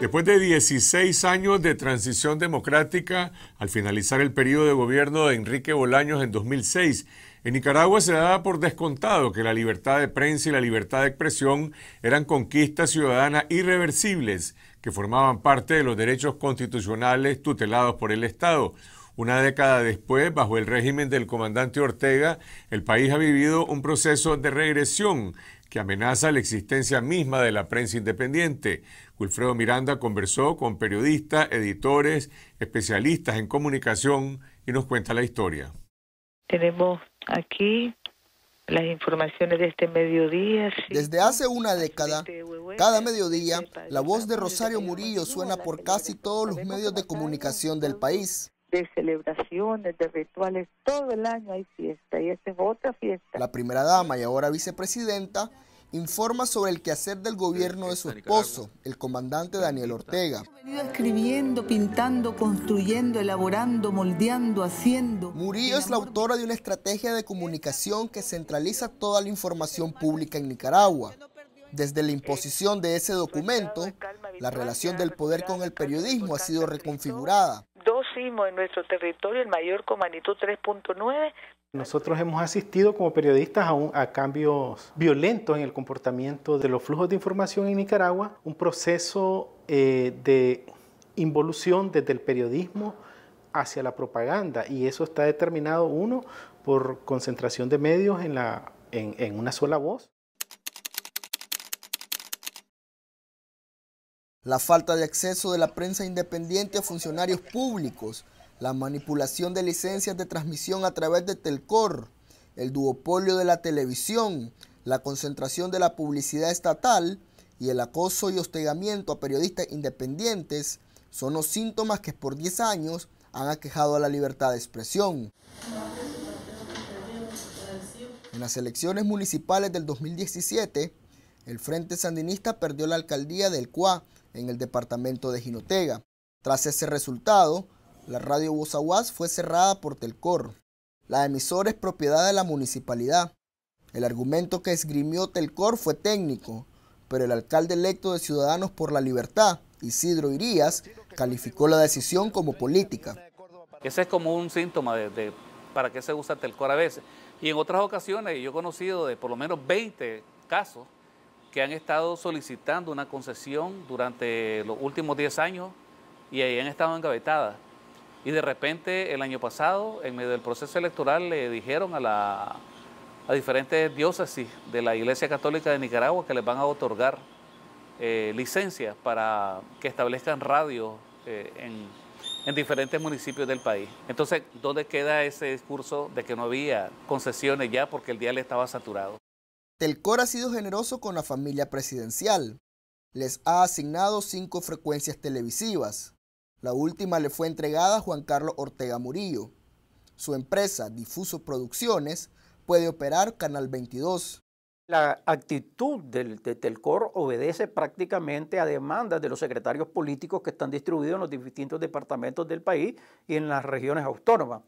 Después de 16 años de transición democrática, al finalizar el periodo de gobierno de Enrique Bolaños en 2006, en Nicaragua se daba por descontado que la libertad de prensa y la libertad de expresión eran conquistas ciudadanas irreversibles que formaban parte de los derechos constitucionales tutelados por el Estado. Una década después, bajo el régimen del comandante Ortega, el país ha vivido un proceso de regresión que amenaza la existencia misma de la prensa independiente. Wilfredo Miranda conversó con periodistas, editores, especialistas en comunicación y nos cuenta la historia. Tenemos aquí las informaciones de este mediodía. Desde hace una década, cada mediodía, la voz de Rosario Murillo suena por casi todos los medios de comunicación del país de celebraciones, de rituales, todo el año hay fiesta y esta es otra fiesta. La primera dama y ahora vicepresidenta informa sobre el quehacer del gobierno de su esposo, el comandante Daniel Ortega. escribiendo, pintando, construyendo, elaborando, moldeando, haciendo. Murillo es la autora de una estrategia de comunicación que centraliza toda la información pública en Nicaragua. Desde la imposición de ese documento, la relación del poder con el periodismo ha sido reconfigurada dos en nuestro territorio, el mayor con magnitud 3.9. Nosotros hemos asistido como periodistas a, a, cambios violentos en el comportamiento de los flujos de información en Nicaragua, un proceso eh, de involución desde el periodismo hacia la propaganda y eso está determinado uno por concentración de medios en, la, en una sola voz. La falta de acceso de la prensa independiente a funcionarios públicos, la manipulación de licencias de transmisión a través de Telcor, el duopolio de la televisión, la concentración de la publicidad estatal y el acoso y hostigamiento a periodistas independientes son los síntomas que por 10 años han aquejado a la libertad de expresión. En las elecciones municipales del 2017, el Frente Sandinista perdió la alcaldía del CUA en el departamento de Jinotega. Tras ese resultado, la radio Bozaguas fue cerrada por Telcor. La emisora es propiedad de la municipalidad. El argumento que esgrimió Telcor fue técnico, pero el alcalde electo de Ciudadanos por la Libertad, Isidro Irías, calificó la decisión como política. Ese es como un síntoma de, para qué se usa Telcor a veces. Y en otras ocasiones yo he conocido de por lo menos 20 casos que han estado solicitando una concesión durante los últimos 10 años y ahí han estado engavetadas. Y de repente el año pasado, en medio del proceso electoral, le dijeron a, la, a diferentes diócesis de la Iglesia Católica de Nicaragua que les van a otorgar eh, licencias para que establezcan radio eh, en, en diferentes municipios del país. Entonces, ¿dónde queda ese discurso de que no había concesiones ya porque el dial estaba saturado? Telcor ha sido generoso con la familia presidencial. Les ha asignado cinco frecuencias televisivas. La última le fue entregada a Juan Carlos Ortega Murillo. Su empresa, Difuso Producciones, puede operar Canal 22. La actitud de Telcor obedece prácticamente a demandas de los secretarios políticos que están distribuidos en los distintos departamentos del país y en las regiones autónomas.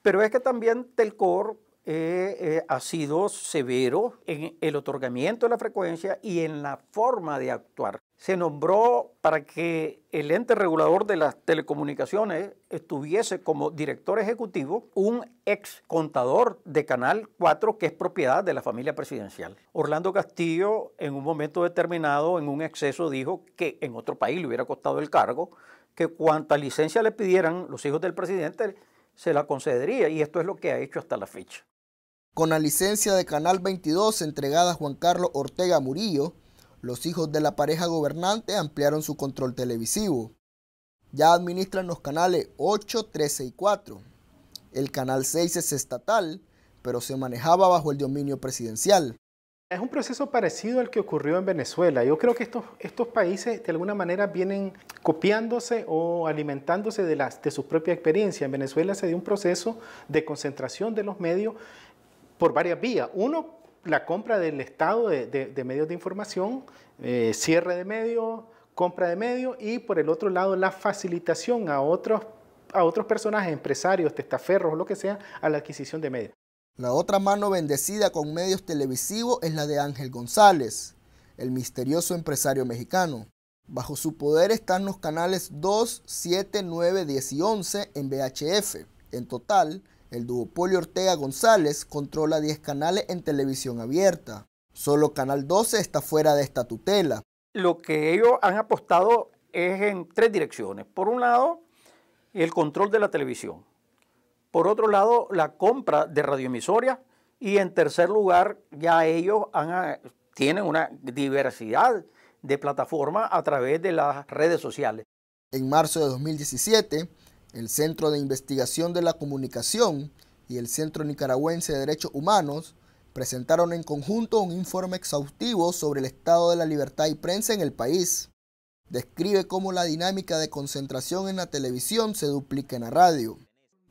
Pero es que también Telcor eh, eh, ha sido severo en el otorgamiento de la frecuencia y en la forma de actuar. Se nombró para que el ente regulador de las telecomunicaciones estuviese como director ejecutivo un ex contador de Canal 4 que es propiedad de la familia presidencial. Orlando Castillo en un momento determinado, en un exceso, dijo que en otro país le hubiera costado el cargo, que cuanta licencia le pidieran los hijos del presidente se la concedería y esto es lo que ha hecho hasta la fecha. Con la licencia de Canal 22 entregada a Juan Carlos Ortega Murillo, los hijos de la pareja gobernante ampliaron su control televisivo. Ya administran los canales 8, 13 y 4. El canal 6 es estatal, pero se manejaba bajo el dominio presidencial. Es un proceso parecido al que ocurrió en Venezuela. Yo creo que estos, estos países de alguna manera vienen copiándose o alimentándose de, las, de su propia experiencia. En Venezuela se dio un proceso de concentración de los medios por varias vías. Uno, la compra del Estado de, medios de información, eh, cierre de medios, compra de medios y por el otro lado la facilitación a otros, a otros personajes, empresarios, testaferros, lo que sea, a la adquisición de medios. La otra mano bendecida con medios televisivos es la de Ángel González, el misterioso empresario mexicano. Bajo su poder están los canales 2, 7, 9, 10 y 11 en VHF. En total, el duopolio Ortega González controla 10 canales en televisión abierta. Solo Canal 12 está fuera de esta tutela. Lo que ellos han apostado es en tres direcciones. Por un lado, el control de la televisión. Por otro lado, la compra de radioemisorias. Y en tercer lugar, ya ellos han, eh, tienen una diversidad de plataformas a través de las redes sociales. En marzo de 2017, el Centro de Investigación de la Comunicación y el Centro Nicaragüense de Derechos Humanos presentaron en conjunto un informe exhaustivo sobre el estado de la libertad y prensa en el país. Describe cómo la dinámica de concentración en la televisión se duplica en la radio.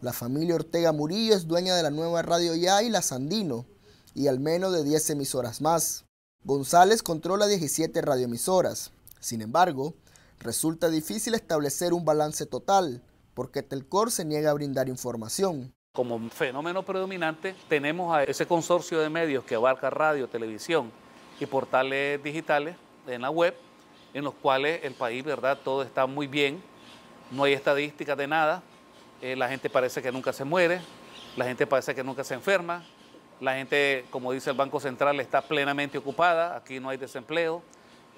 La familia Ortega Murillo es dueña de la nueva radio Ya y la Sandino, y al menos de 10 emisoras más. González controla 17 radioemisoras. Sin embargo, resulta difícil establecer un balance total, porque Telcor se niega a brindar información. Como fenómeno predominante tenemos a ese consorcio de medios que abarca radio, televisión y portales digitales en la web, en los cuales el país, ¿verdad? Todo está muy bien, no hay estadísticas de nada, eh, la gente parece que nunca se muere, la gente parece que nunca se enferma, la gente, como dice el Banco Central, está plenamente ocupada, aquí no hay desempleo,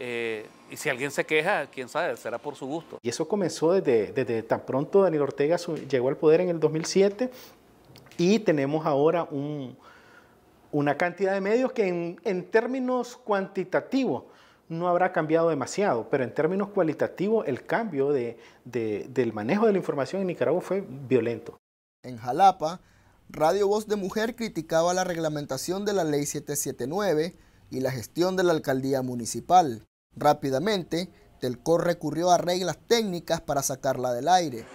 eh, y si alguien se queja, quién sabe, será por su gusto. Y eso comenzó desde, tan pronto Daniel Ortega llegó al poder en el 2007 y tenemos ahora una cantidad de medios que en, términos cuantitativos no habrá cambiado demasiado, pero en términos cualitativos el cambio del manejo de la información en Nicaragua fue violento. En Jalapa, Radio Voz de Mujer criticaba la reglamentación de la Ley 779 y la gestión de la alcaldía municipal. Rápidamente, Telcor recurrió a reglas técnicas para sacarla del aire.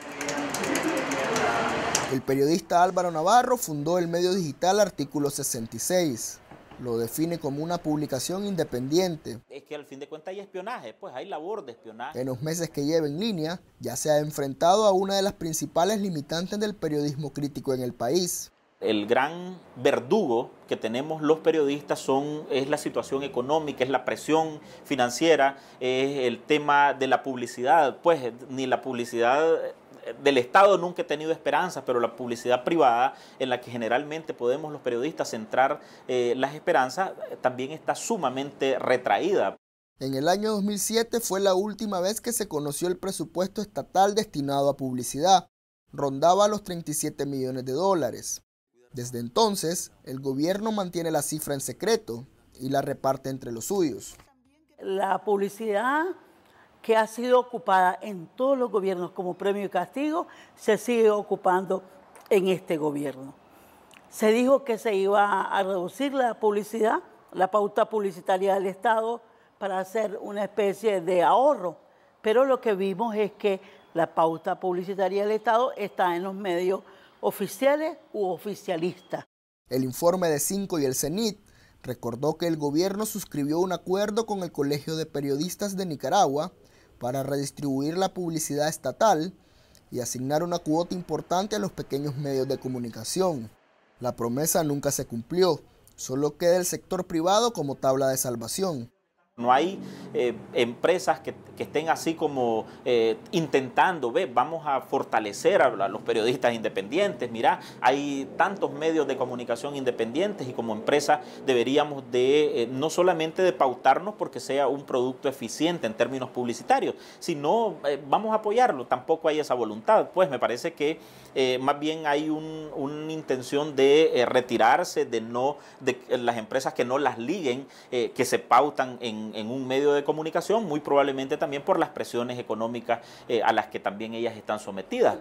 El periodista Álvaro Navarro fundó el medio digital Artículo 66. Lo define como una publicación independiente. Es que al fin de cuentas hay espionaje, pues hay labor de espionaje. En los meses que lleva en línea, ya se ha enfrentado a una de las principales limitantes del periodismo crítico en el país el gran verdugo que tenemos los periodistas son, es la situación económica, es la presión financiera, es el tema de la publicidad. Pues ni la publicidad eh, del Estado nunca ha tenido esperanzas, pero la publicidad privada, en la que generalmente podemos los periodistas centrar eh, las esperanzas, eh, también está sumamente retraída. En el año 2007 fue la última vez que se conoció el presupuesto estatal destinado a publicidad. Rondaba los 37 millones de dólares. Desde entonces, el gobierno mantiene la cifra en secreto y la reparte entre los suyos. La publicidad que ha sido ocupada en todos los gobiernos como premio y castigo se sigue ocupando en este gobierno. Se dijo que se iba a reducir la publicidad, la pauta publicitaria del Estado, para hacer una especie de ahorro, pero lo que vimos es que la pauta publicitaria del Estado está en los medios oficiales u oficialistas. El informe de Cinco y el CENIT recordó que el gobierno suscribió un acuerdo con el Colegio de Periodistas de Nicaragua para redistribuir la publicidad estatal y asignar una cuota importante a los pequeños medios de comunicación. La promesa nunca se cumplió, solo queda el sector privado como tabla de salvación. No hay eh, empresas que, estén así como eh, intentando, ve, vamos a fortalecer a, los periodistas independientes. Mira, hay tantos medios de comunicación independientes y como empresa deberíamos de, eh, no solamente de pautarnos porque sea un producto eficiente en términos publicitarios, sino vamos a apoyarlo. Tampoco hay esa voluntad. Pues me parece que más bien hay una intención de retirarse, de no, de las empresas que no las liguen, que se pautan en en, un medio de comunicación, muy probablemente también por las presiones económicas eh, a las que también ellas están sometidas.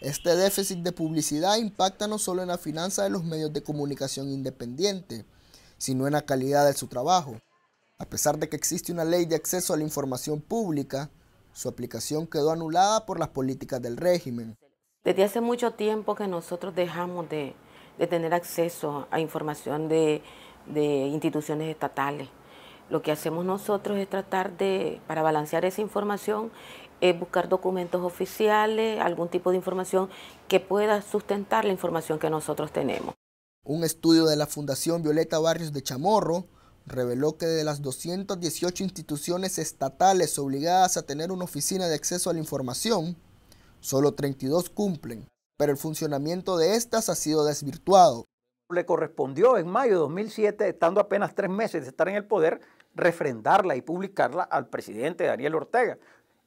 Este déficit de publicidad impacta no solo en la finanza de los medios de comunicación independientes, sino en la calidad de su trabajo. A pesar de que existe una ley de acceso a la información pública, su aplicación quedó anulada por las políticas del régimen. Desde hace mucho tiempo que nosotros dejamos de, tener acceso a información de instituciones estatales. Lo que hacemos nosotros es tratar de, para balancear esa información, es buscar documentos oficiales, algún tipo de información que pueda sustentar la información que nosotros tenemos. Un estudio de la Fundación Violeta Barrios de Chamorro reveló que de las 218 instituciones estatales obligadas a tener una oficina de acceso a la información, solo 32 cumplen, pero el funcionamiento de estas ha sido desvirtuado. Le correspondió en mayo de 2007, estando apenas tres meses de estar en el poder, refrendarla y publicarla al presidente Daniel Ortega.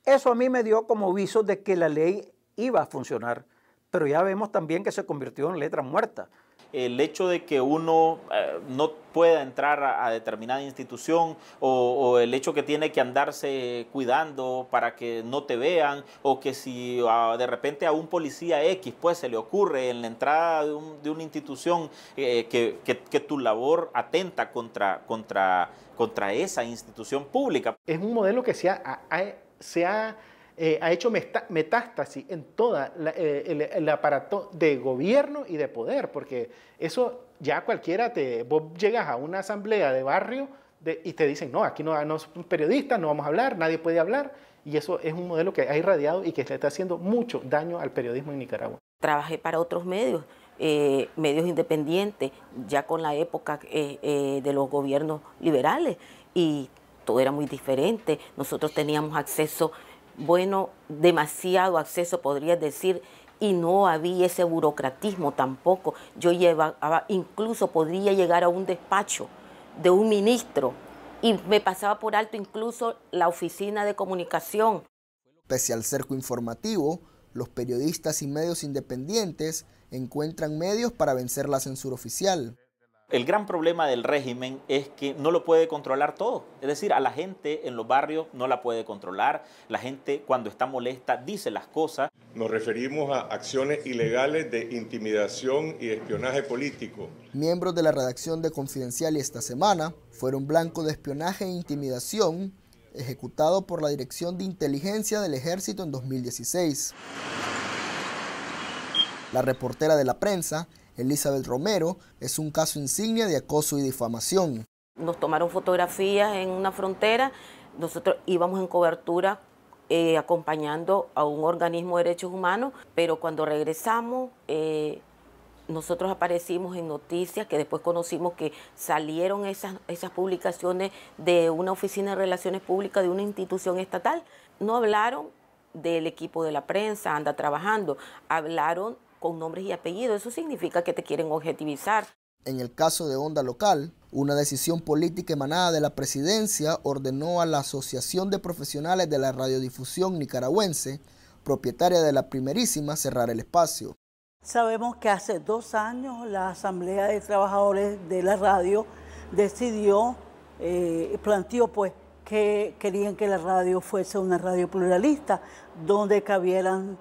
Eso a mí me dio como viso de que la ley iba a funcionar, pero ya vemos también que se convirtió en letra muerta el hecho de que uno eh, no pueda entrar a, determinada institución o, el hecho que tiene que andarse cuidando para que no te vean o que si ah, de repente a un policía X pues se le ocurre en la entrada de, una institución eh, que, tu labor atenta contra, contra, contra esa institución pública. Es un modelo que sea se ha eh, ha hecho metástasis en todo eh, el, aparato de gobierno y de poder, porque eso ya cualquiera, te, vos llegas a una asamblea de barrio y te dicen, no, aquí no, somos periodistas, no vamos a hablar, nadie puede hablar, y eso es un modelo que ha irradiado y que le está haciendo mucho daño al periodismo en Nicaragua. Trabajé para otros medios, eh, medios independientes, ya con la época de los gobiernos liberales, y todo era muy diferente, nosotros teníamos acceso bueno, demasiado acceso, podría decir, y no había ese burocratismo tampoco. Yo llevaba, incluso podría llegar a un despacho de un ministro y me pasaba por alto incluso la oficina de comunicación. Pese al cerco informativo, los periodistas y medios independientes encuentran medios para vencer la censura oficial. El gran problema del régimen es que no lo puede controlar todo. Es decir, a la gente en los barrios no la puede controlar. La gente cuando está molesta dice las cosas. Nos referimos a acciones ilegales de intimidación y espionaje político. Miembros de la redacción de Confidencial esta semana fueron blanco de espionaje e intimidación ejecutado por la Dirección de Inteligencia del Ejército en 2016. La reportera de la prensa Elizabeth Romero, es un caso insignia de acoso y difamación. Nos tomaron fotografías en una frontera, nosotros íbamos en cobertura eh, acompañando a un organismo de derechos humanos, pero cuando regresamos... Eh, nosotros aparecimos en noticias que después conocimos que salieron esas, esas publicaciones de una oficina de relaciones públicas de una institución estatal. No hablaron del equipo de la prensa, anda trabajando, hablaron con nombres y apellidos. Eso significa que te quieren objetivizar. En el caso de Onda Local, una decisión política emanada de la presidencia ordenó a la Asociación de Profesionales de la Radiodifusión Nicaragüense, propietaria de la primerísima, cerrar el espacio. Sabemos que hace dos años la Asamblea de Trabajadores de la Radio decidió, eh, planteó pues que querían que la radio fuese una radio pluralista, donde cabieran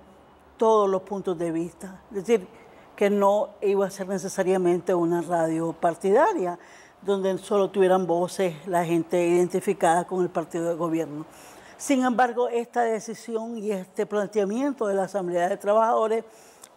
todos los puntos de vista. Es decir, que no iba a ser necesariamente una radio partidaria, donde solo tuvieran voces la gente identificada con el partido de gobierno. Sin embargo, esta decisión y este planteamiento de la Asamblea de Trabajadores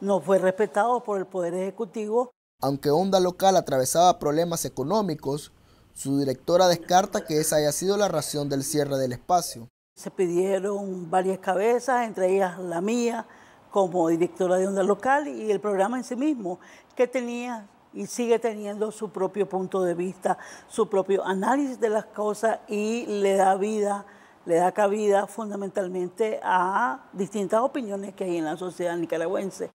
no fue respetado por el Poder Ejecutivo. Aunque Onda Local atravesaba problemas económicos, su directora descarta que esa haya sido la razón del cierre del espacio. Se pidieron varias cabezas, entre ellas la mía, como directora de Onda Local y el programa en sí mismo, que tenía y sigue teniendo su propio punto de vista, su propio análisis de las cosas y le da vida, le da cabida fundamentalmente a distintas opiniones que hay en la sociedad nicaragüense.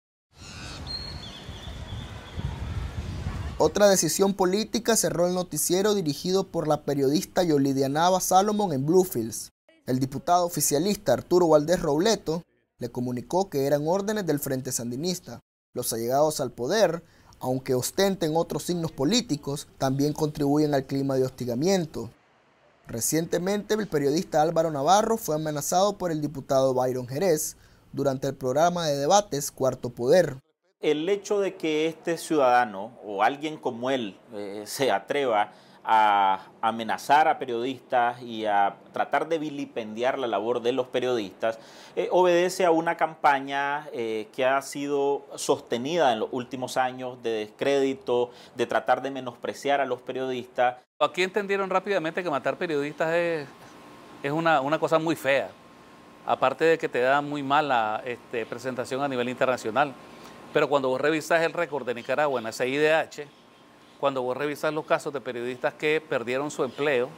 Otra decisión política cerró el noticiero dirigido por la periodista Nava Salomón en Bluefields. El diputado oficialista Arturo Valdés Robleto le comunicó que eran órdenes del Frente Sandinista. Los allegados al poder, aunque ostenten otros signos políticos, también contribuyen al clima de hostigamiento. Recientemente, el periodista Álvaro Navarro fue amenazado por el diputado Byron Jerez durante el programa de debates Cuarto Poder. El hecho de que este ciudadano o alguien como él eh, se atreva a amenazar a periodistas y a tratar de vilipendiar la labor de los periodistas, eh, obedece a una campaña eh, que ha sido sostenida en los últimos años de descrédito, de tratar de menospreciar a los periodistas. Aquí entendieron rápidamente que matar periodistas es, una, cosa muy fea, aparte de que te da muy mala este, presentación a nivel internacional. Pero cuando vos revisas el récord de Nicaragua en ese IDH, cuando vos revisas los casos de periodistas que perdieron su empleo,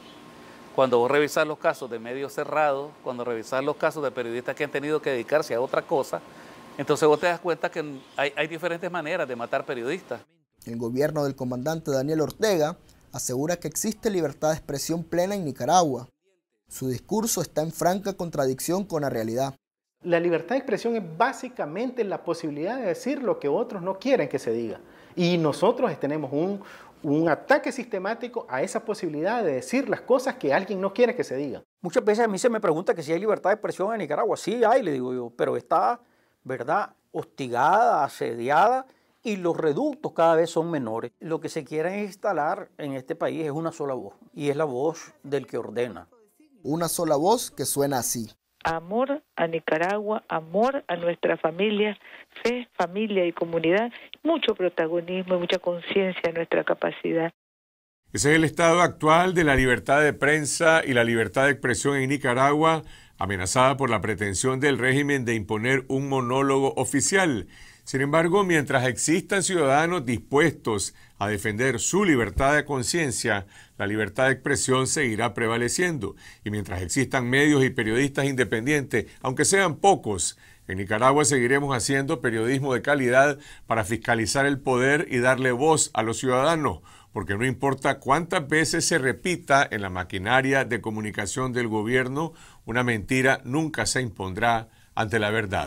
cuando vos revisas los casos de medios cerrados, cuando revisas los casos de periodistas que han tenido que dedicarse a otra cosa, entonces vos te das cuenta que hay, hay diferentes maneras de matar periodistas. El gobierno del comandante Daniel Ortega asegura que existe libertad de expresión plena en Nicaragua. Su discurso está en franca contradicción con la realidad. La libertad de expresión es básicamente la posibilidad de decir lo que otros no quieren que se diga. Y nosotros tenemos un, ataque sistemático a esa posibilidad de decir las cosas que alguien no quiere que se digan. Muchas veces a mí se me pregunta que si hay libertad de expresión en Nicaragua. Sí hay, le digo yo, pero está, ¿verdad?, hostigada, asediada y los reductos cada vez son menores. Lo que se quiere instalar en este país es una sola voz y es la voz del que ordena. Una sola voz que suena así amor a Nicaragua, amor a nuestra familia, fe, familia y comunidad, mucho protagonismo y mucha conciencia de nuestra capacidad. Ese es el estado actual de la libertad de prensa y la libertad de expresión en Nicaragua, amenazada por la pretensión del régimen de imponer un monólogo oficial. Sin embargo, mientras existan ciudadanos dispuestos a defender su libertad de conciencia, la libertad de expresión seguirá prevaleciendo. Y mientras existan medios y periodistas independientes, aunque sean pocos, en Nicaragua seguiremos haciendo periodismo de calidad para fiscalizar el poder y darle voz a los ciudadanos, porque no importa cuántas veces se repita en la maquinaria de comunicación del gobierno, una mentira nunca se impondrá ante la verdad.